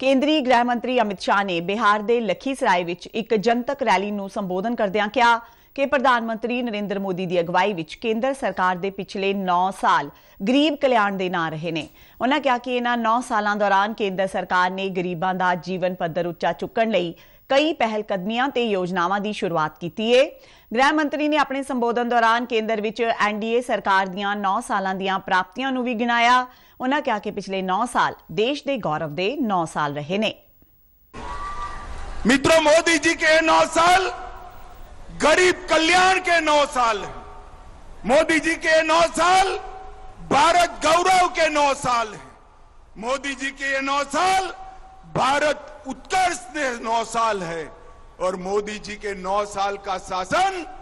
ਕੇਂਦਰੀ ਗ੍ਰਹਿ ਮੰਤਰੀ ਅਮਿਤ ਸ਼ਾਹ ਨੇ ਬਿਹਾਰ ਦੇ ਲਖੀਸਰਾਏ ਵਿੱਚ ਇੱਕ ਜਨਤਕ ਰੈਲੀ ਨੂੰ ਸੰਬੋਧਨ ਕਰਦਿਆਂ ਕਿਹਾ ਕਿ ਪ੍ਰਧਾਨ ਮੰਤਰੀ ਨਰਿੰਦਰ ਮੋਦੀ ਦੀ ਅਗਵਾਈ ਵਿੱਚ ਕੇਂਦਰ ਸਰਕਾਰ ਦੇ ਪਿਛਲੇ 9 ਸਾਲ ਗਰੀਬ ਕਲਿਆਣ ਦੇ ਨਾਂ ਰਹੇ ਨੇ ਉਹਨਾਂ ਕਿਹਾ ਕਿ ਇਹਨਾਂ 9 ਸਾਲਾਂ ਦੌਰਾਨ ਕੇਂਦਰ ਸਰਕਾਰ ਨੇ ਗਰੀਬਾਂ ਦਾ ਜੀਵਨ ਪੱਧਰ ਉੱਚਾ ਚੁੱਕਣ ਲਈ ਕਈ ਪਹਿਲ ਕਦਮੀਆਂ ਤੇ ਯੋਜਨਾਵਾਂ ਦੀ ਸ਼ੁਰੂਆਤ ਕੀਤੀ ਹੈ ਗ੍ਰਹਿ ਮੰਤਰੀ ਨੇ ਆਪਣੇ ਸੰਬੋਧਨ ਦੌਰਾਨ ਕੇਂਦਰ ਵਿੱਚ ਐਨਡੀਏ ਸਰਕਾਰ ਦੀਆਂ 9 ਸਾਲਾਂ ਦੀਆਂ ਪ੍ਰਾਪਤੀਆਂ ਨੂੰ ਵੀ ਗਿਣਾਇਆ ਉਹਨਾਂ ਕਿਹਾ ਕਿ ਪਿਛਲੇ 9 ਸਾਲ ਦੇਸ਼ ਦੇ ਗੌਰਵ ਦੇ 9 ਸਾਲ ਰਹੇ ਨੇ ਮਿੱਤਰੋ ਮੋਦੀ ਜੀ ਕੇ 9 ਸਾਲ गरीब कल्याण के नौ साल हैं मोदी जी के नौ साल भारत गौरव के नौ साल हैं मोदी जी के ये नौ साल भारत उत्कर्ष नौ साल है और मोदी जी के नौ साल का शासन